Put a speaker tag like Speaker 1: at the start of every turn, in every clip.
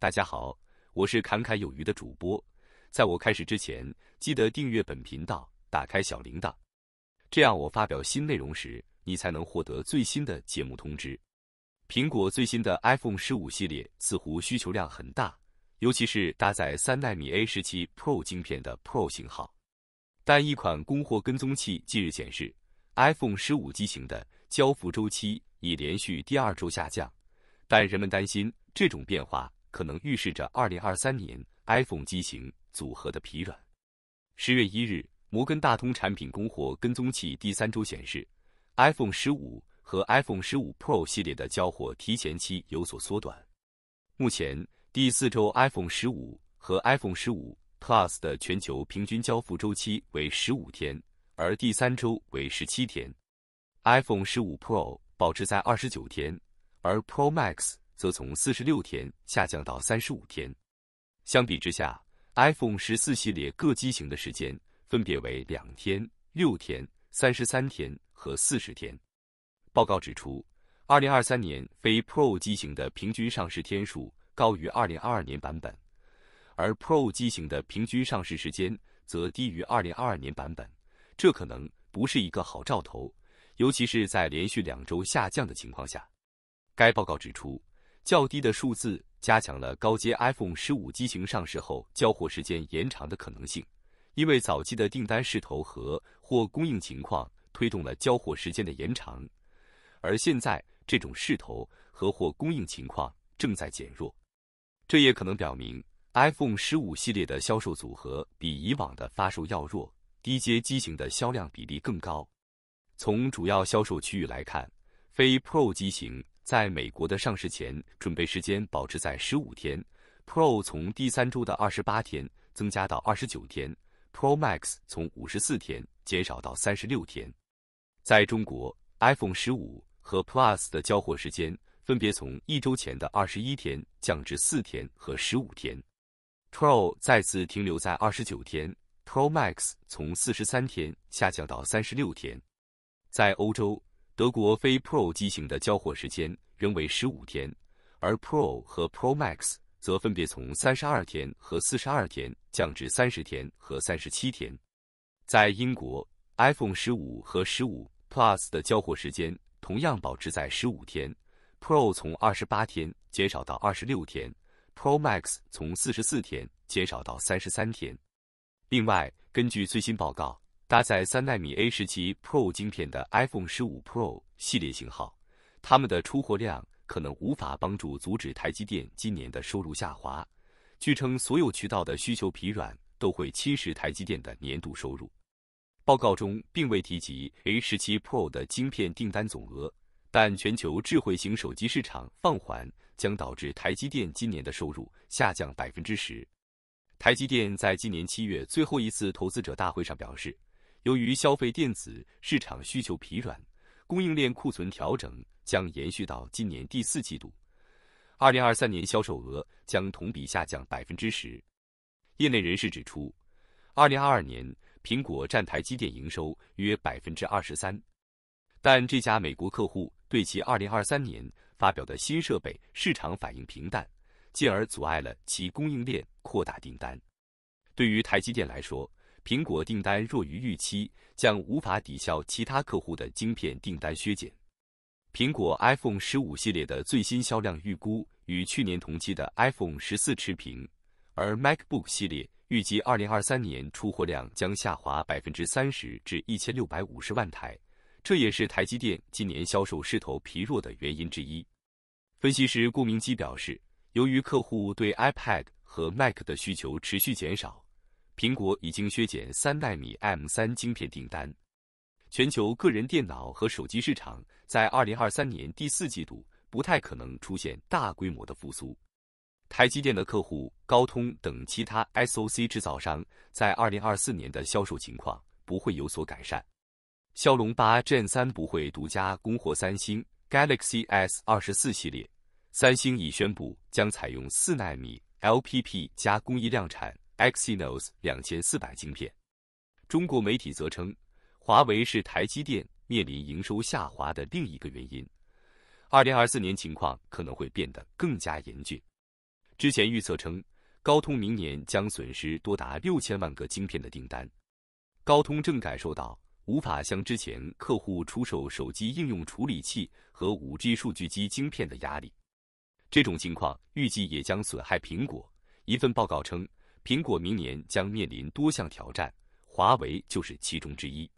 Speaker 1: 大家好，我是侃侃有余的主播。在我开始之前，记得订阅本频道，打开小铃铛，这样我发表新内容时，你才能获得最新的节目通知。苹果最新的 iPhone 十五系列似乎需求量很大，尤其是搭载三纳米 A 十七 Pro 晶片的 Pro 型号。但一款供货跟踪器近日显示，iPhone 十五机型的交付周期已连续第二周下降，但人们担心这种变化。可能预示着2023年 iPhone 机型组合的疲软。十月一日，摩根大通产品供货跟踪器第三周显示，iPhone 十五和 iPhone 十五 Pro 系列的交货提前期有所缩短。目前，第四周 iPhone 十五和 iPhone 十五 Plus 的全球平均交付周期为十五天，而第三周为十七天。iPhone 十五 Pro 保持在二十九天，而 Pro Max。则从四十六天下降到三十五天。相比之下，iPhone 十四系列各机型的时间分别为两天、六天、三十三天和四十天。报告指出，二零二三年非 Pro 机型的平均上市天数高于二零二二年版本，而 Pro 机型的平均上市时间则低于二零二二年版本。这可能不是一个好兆头，尤其是在连续两周下降的情况下。该报告指出。较低的数字加强了高阶 iPhone 十五机型上市后交货时间延长的可能性，因为早期的订单势头和或供应情况推动了交货时间的延长，而现在这种势头和或供应情况正在减弱。这也可能表明 iPhone 十五系列的销售组合比以往的发售要弱，低阶机型的销量比例更高。从主要销售区域来看，非 Pro 机型。在美国的上市前准备时间保持在十五天，Pro 从第三周的二十八天增加到二十九天，Pro Max 从五十四天减少到三十六天。在中国，iPhone 十五和 Plus 的交货时间分别从一周前的二十一天降至四天和十五天，Pro 再次停留在二十九天，Pro Max 从四十三天下降到三十六天。在欧洲。德国非 Pro 机型的交货时间仍为十五天，而 Pro 和 Pro Max 则分别从三十二天和四十二天降至三十天和三十七天。在英国，iPhone 十五和十五 Plus 的交货时间同样保持在十五天，Pro 从二十八天减少到二十六天，Pro Max 从四十四天减少到三十三天。另外，根据最新报告。搭载三纳米 A 十七 Pro 芯片的 iPhone 十五 Pro 系列型号，它们的出货量可能无法帮助阻止台积电今年的收入下滑。据称，所有渠道的需求疲软都会侵蚀台积电的年度收入。报告中并未提及 A 十七 Pro 的芯片订单总额，但全球智慧型手机市场放缓将导致台积电今年的收入下降百分之十。台积电在今年七月最后一次投资者大会上表示。由于消费电子市场需求疲软，供应链库存调整将延续到今年第四季度。2023年销售额将同比下降百分之十。业内人士指出，2022年苹果占台积电营收约百分之二十三，但这家美国客户对其2023年发表的新设备市场反应平淡，进而阻碍了其供应链扩大订单。对于台积电来说，苹果订单弱于预期，将无法抵消其他客户的晶片订单削减。苹果 iPhone 十五系列的最新销量预估与去年同期的 iPhone 十四持平，而 MacBook 系列预计2023年出货量将下滑百分之三十至一千六百五十万台，这也是台积电今年销售势头疲弱的原因之一。分析师顾明基表示，由于客户对 iPad 和 Mac 的需求持续减少。苹果已经削减三纳米 M3 芯片订单。全球个人电脑和手机市场在2023年第四季度不太可能出现大规模的复苏。台积电的客户高通等其他 SOC 制造商在2024年的销售情况不会有所改善。骁龙八 Gen 三不会独家供货三星 Galaxy S 二十四系列。三星已宣布将采用四纳米 LPP 加工艺量产。Exynos 两千四百晶片，中国媒体则称，华为是台积电面临营收下滑的另一个原因。二零二四年情况可能会变得更加严峻。之前预测称，高通明年将损失多达六千万个晶片的订单。高通正感受到无法向之前客户出售手机应用处理器和五 G 数据机晶片的压力。这种情况预计也将损害苹果。一份报告称。苹果明年将面临多项挑战，华为就是其中之一。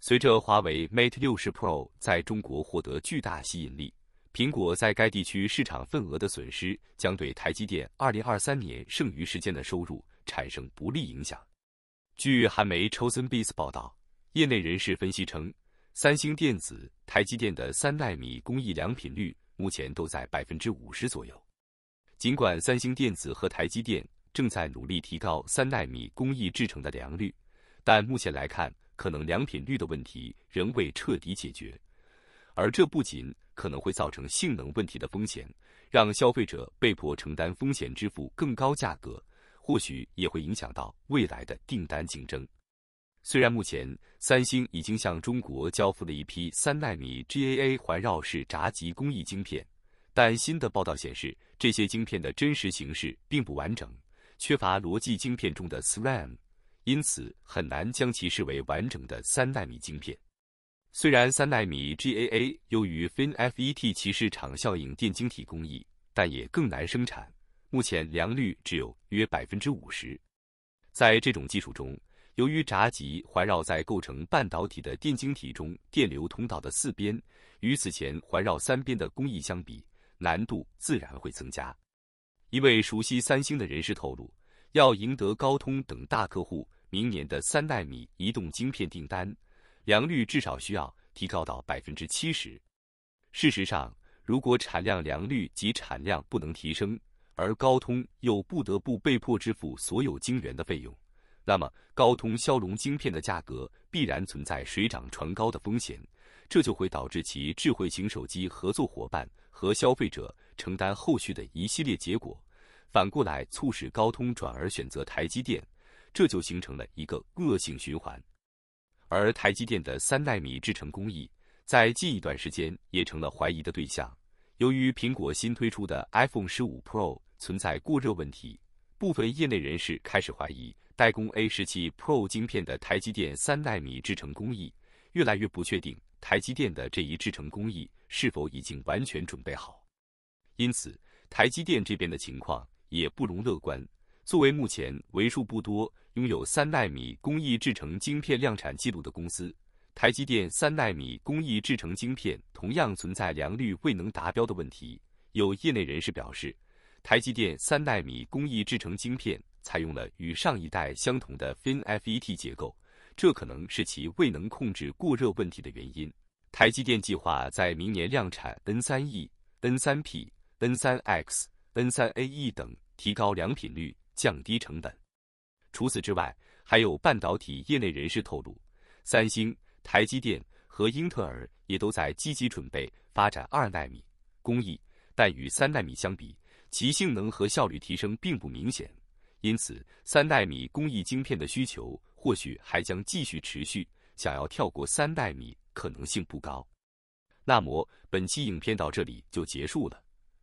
Speaker 1: 随着华为 Mate 60 Pro 在中国获得巨大吸引力，苹果在该地区市场份额的损失将对台积电2023年剩余时间的收入产生不利影响。据韩媒 c h o s e n b i s 报道，业内人士分析称，三星电子、台积电的三纳米工艺良品率目前都在百分之五十左右。尽管三星电子和台积电正在努力提高三纳米工艺制成的良率，但目前来看，可能良品率的问题仍未彻底解决。而这不仅可能会造成性能问题的风险，让消费者被迫承担风险支付更高价格，或许也会影响到未来的订单竞争。虽然目前三星已经向中国交付了一批三纳米 GAA 环绕式闸极工艺晶片，但新的报道显示，这些晶片的真实形式并不完整。缺乏逻辑晶片中的 SRAM，因此很难将其视为完整的三纳米晶片。虽然三纳米 GAA 由于 FinFET 骑士场效应电晶体工艺，但也更难生产。目前良率只有约百分之五十。在这种技术中，由于闸极环绕在构成半导体的电晶体中电流通道的四边，与此前环绕三边的工艺相比，难度自然会增加。一位熟悉三星的人士透露，要赢得高通等大客户明年的三纳米移动晶片订单，良率至少需要提高到百分之七十。事实上，如果产量良率及产量不能提升，而高通又不得不被迫支付所有晶圆的费用，那么高通骁龙晶片的价格必然存在水涨船高的风险，这就会导致其智慧型手机合作伙伴和消费者。承担后续的一系列结果，反过来促使高通转而选择台积电，这就形成了一个恶性循环。而台积电的三纳米制程工艺，在近一段时间也成了怀疑的对象。由于苹果新推出的 iPhone 十五 Pro 存在过热问题，部分业内人士开始怀疑代工 A 十七 Pro 晶片的台积电三纳米制程工艺。越来越不确定台积电的这一制程工艺是否已经完全准备好。因此，台积电这边的情况也不容乐观。作为目前为数不多拥有三纳米工艺制成晶片量产记录的公司，台积电三纳米工艺制成晶片同样存在良率未能达标的问题。有业内人士表示，台积电三纳米工艺制成晶片采用了与上一代相同的 FinFET 结构，这可能是其未能控制过热问题的原因。台积电计划在明年量产 N3E、N3P。N 三 X、N 三 AE 等，提高良品率，降低成本。除此之外，还有半导体业内人士透露，三星、台积电和英特尔也都在积极准备发展二纳米工艺，但与三纳米相比，其性能和效率提升并不明显。因此，三纳米工艺晶片的需求或许还将继续持续，想要跳过三纳米可能性不高。那么，本期影片到这里就结束了。